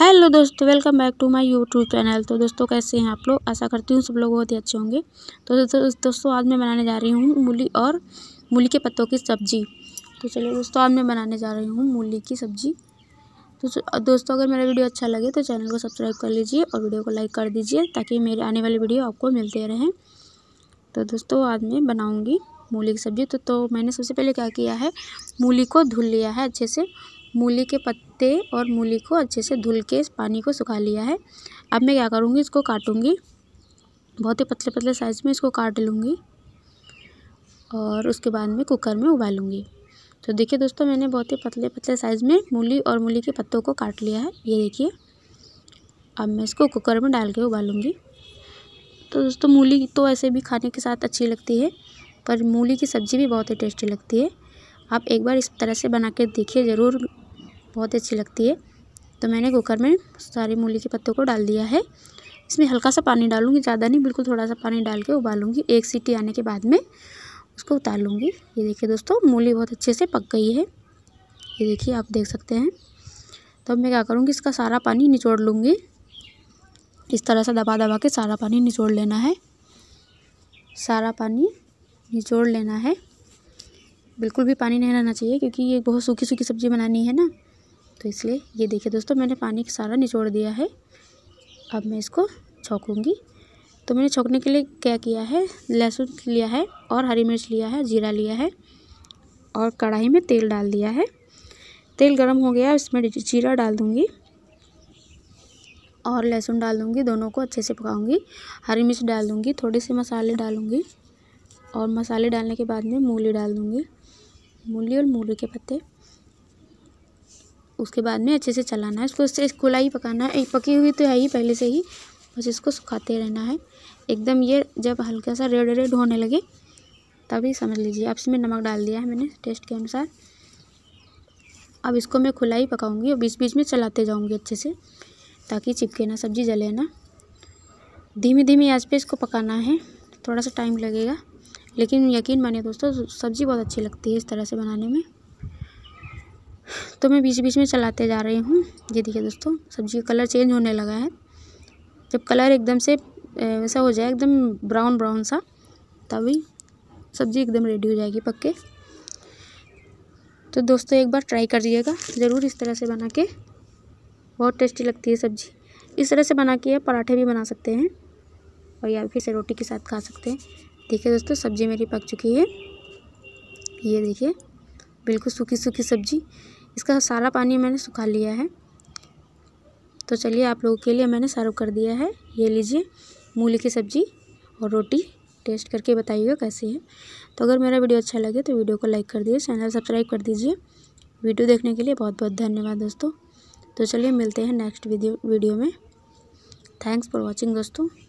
hello दोस्तों welcome back to my YouTube channel तो दोस्तों कैसे हैं आप लोग आशा करती हूँ सब लोग बहुत ही अच्छे होंगे तो दोस्तों आज मैं बनाने जा रही हूँ मूली और मूली के पत्तों की सब्ज़ी तो चलिए दोस्तों आज मैं बनाने जा रही हूँ मूली की सब्ज़ी तो दोस्तों अगर मेरा वीडियो अच्छा लगे तो चैनल को सब्सक्राइब कर लीजिए और वीडियो को लाइक कर दीजिए ताकि मेरे आने वाली वीडियो आपको मिलते रहें तो दोस्तों आज मैं बनाऊँगी मूली की सब्ज़ी तो, तो मैंने सबसे पहले क्या किया है मूली को धुल लिया है अच्छे से मूली के पत्ते और मूली को अच्छे से धुल के इस पानी को सुखा लिया है अब मैं क्या करूँगी इसको काटूँगी बहुत ही पतले पतले साइज़ में इसको काट लूँगी और उसके बाद में कुकर में उबालूँगी तो देखिए दोस्तों मैंने बहुत ही पतले पतले साइज़ में मूली और मूली के पत्तों को काट लिया है ये देखिए अब मैं इसको कुकर में डाल के उबालूँगी तो दोस्तों मूली तो ऐसे भी खाने के साथ अच्छी लगती है पर मूली की सब्ज़ी भी बहुत ही टेस्टी लगती है आप एक बार इस तरह से बना के देखिए ज़रूर बहुत अच्छी लगती है तो मैंने कुकर में सारे मूली के पत्तों को डाल दिया है इसमें हल्का सा पानी डालूंगी ज़्यादा नहीं बिल्कुल थोड़ा सा पानी डाल के उबालूंगी एक सीटी आने के बाद में उसको उतार लूँगी ये देखिए दोस्तों मूली बहुत अच्छे से पक गई है ये देखिए आप देख सकते हैं तो मैं क्या करूँगी इसका सारा पानी निचोड़ लूँगी इस तरह से दबा दबा के सारा पानी निचोड़ लेना है सारा पानी निचोड़ लेना है बिल्कुल भी पानी नहीं रहना चाहिए क्योंकि ये बहुत सूखी सूखी सब्ज़ी बनानी है ना तो इसलिए ये देखिए दोस्तों मैंने पानी सारा निचोड़ दिया है अब मैं इसको छोंकूँगी तो मैंने छोंकने के लिए क्या किया है लहसुन लिया है और हरी मिर्च लिया है जीरा लिया है और कढ़ाई में तेल डाल दिया है तेल गर्म हो गया इसमें जीरा डाल दूँगी और लहसुन डाल दूँगी दोनों को अच्छे से पकाऊँगी हरी मिर्च डाल दूँगी थोड़े से मसाले डालूँगी और मसाले डालने के बाद में मूली डाल दूँगी मूली और मूली के पत्ते उसके बाद में अच्छे से चलाना है इसको इससे खुला पकाना है पकी हुई तो है ही पहले से ही बस इसको सुखाते रहना है एकदम ये जब हल्का सा रेड रेड होने लगे तभी समझ लीजिए अब इसमें नमक डाल दिया है मैंने टेस्ट के अनुसार अब इसको मैं खुला ही पकाऊंगी और बीच बीच में चलाते जाऊंगी अच्छे से ताकि चिपके ना सब्ज़ी जले ना धीमी धीमी आज पे इसको पकाना है थोड़ा सा टाइम लगेगा लेकिन यकीन मानिए दोस्तों सब्ज़ी बहुत अच्छी लगती है इस तरह से बनाने में तो मैं बीच बीच में चलाते जा रही हूँ ये देखिए दोस्तों सब्ज़ी का कलर चेंज होने लगा है जब कलर एकदम से वैसा हो जाए एकदम ब्राउन ब्राउन सा तभी सब्ज़ी एकदम रेडी हो जाएगी पक्के तो दोस्तों एक बार ट्राई कर दिएगा ज़रूर इस तरह से बना के बहुत टेस्टी लगती है सब्ज़ी इस तरह से बना के आप पराठे भी बना सकते हैं और या फिर से रोटी के साथ खा सकते हैं देखिए दोस्तों सब्ज़ी मेरी पक चुकी है ये देखिए बिल्कुल सूखी सूखी सब्ज़ी इसका सारा पानी मैंने सुखा लिया है तो चलिए आप लोगों के लिए मैंने सर्व कर दिया है ये लीजिए मूली की सब्ज़ी और रोटी टेस्ट करके बताइएगा कैसी है तो अगर मेरा वीडियो अच्छा लगे तो वीडियो को लाइक कर दीजिए चैनल सब्सक्राइब कर दीजिए वीडियो देखने के लिए बहुत बहुत धन्यवाद दोस्तों तो चलिए मिलते हैं नेक्स्ट वीडियो वीडियो में थैंक्स फॉर वॉचिंग दोस्तों